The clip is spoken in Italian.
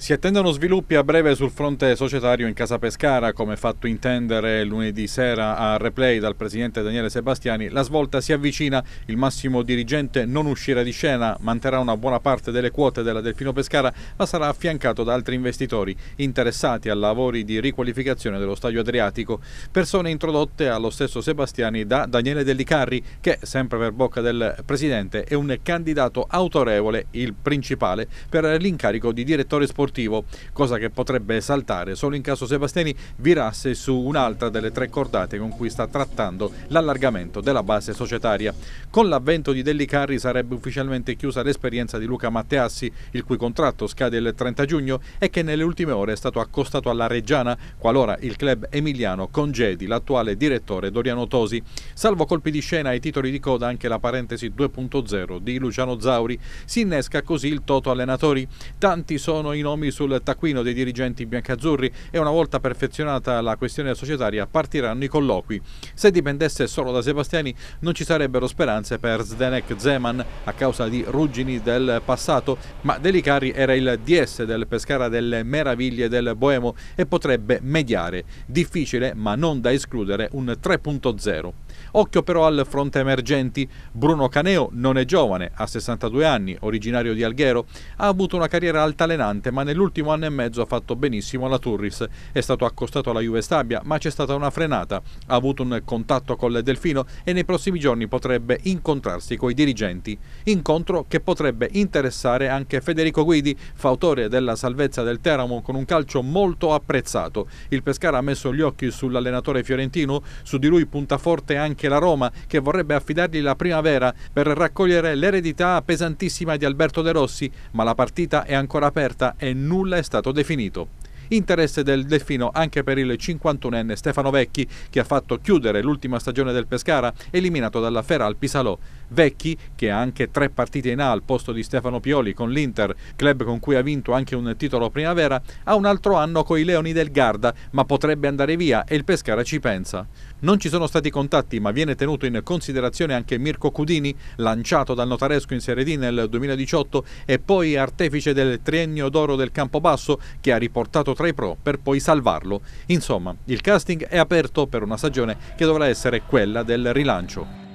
Si attendono sviluppi a breve sul fronte societario in Casa Pescara, come fatto intendere lunedì sera a replay dal presidente Daniele Sebastiani, la svolta si avvicina, il massimo dirigente non uscirà di scena, manterrà una buona parte delle quote della Delfino Pescara, ma sarà affiancato da altri investitori interessati a lavori di riqualificazione dello stadio Adriatico, persone introdotte allo stesso Sebastiani da Daniele Dellicarri, che sempre per bocca del presidente è un candidato autorevole, il principale, per l'incarico di direttore sportivo sportivo, cosa che potrebbe saltare solo in caso Sebastiani virasse su un'altra delle tre cordate con cui sta trattando l'allargamento della base societaria. Con l'avvento di Delli Carri sarebbe ufficialmente chiusa l'esperienza di Luca Matteassi, il cui contratto scade il 30 giugno e che nelle ultime ore è stato accostato alla Reggiana qualora il club emiliano congedi l'attuale direttore Doriano Tosi. Salvo colpi di scena e titoli di coda anche la parentesi 2.0 di Luciano Zauri. Si innesca così il toto allenatori. Tanti sono i nomi nomi sul taccuino dei dirigenti biancazzurri e una volta perfezionata la questione societaria partiranno i colloqui. Se dipendesse solo da Sebastiani non ci sarebbero speranze per Zdenek Zeman a causa di ruggini del passato, ma Delicari era il DS del Pescara delle meraviglie del Boemo e potrebbe mediare. Difficile ma non da escludere un 3.0. Occhio però al fronte emergenti. Bruno Caneo non è giovane, ha 62 anni, originario di Alghero, ha avuto una carriera altalenante ma nell'ultimo anno e mezzo ha fatto benissimo la Turris. È stato accostato alla Juve Stabia, ma c'è stata una frenata. Ha avuto un contatto con le Delfino e nei prossimi giorni potrebbe incontrarsi con i dirigenti. Incontro che potrebbe interessare anche Federico Guidi, fautore della salvezza del Teramo con un calcio molto apprezzato. Il Pescara ha messo gli occhi sull'allenatore fiorentino, su di lui punta forte anche la Roma che vorrebbe affidargli la primavera per raccogliere l'eredità pesantissima di Alberto De Rossi, ma la partita è ancora aperta e nulla è stato definito. Interesse del Delfino anche per il 51enne Stefano Vecchi, che ha fatto chiudere l'ultima stagione del Pescara, eliminato dalla Feral Pisalò. Vecchi, che ha anche tre partite in A al posto di Stefano Pioli con l'Inter, club con cui ha vinto anche un titolo primavera, ha un altro anno con i Leoni del Garda, ma potrebbe andare via e il Pescara ci pensa. Non ci sono stati contatti, ma viene tenuto in considerazione anche Mirko Cudini, lanciato dal notaresco in Serie D nel 2018 e poi artefice del triennio d'oro del Campobasso che ha riportato tra i pro per poi salvarlo. Insomma, il casting è aperto per una stagione che dovrà essere quella del rilancio.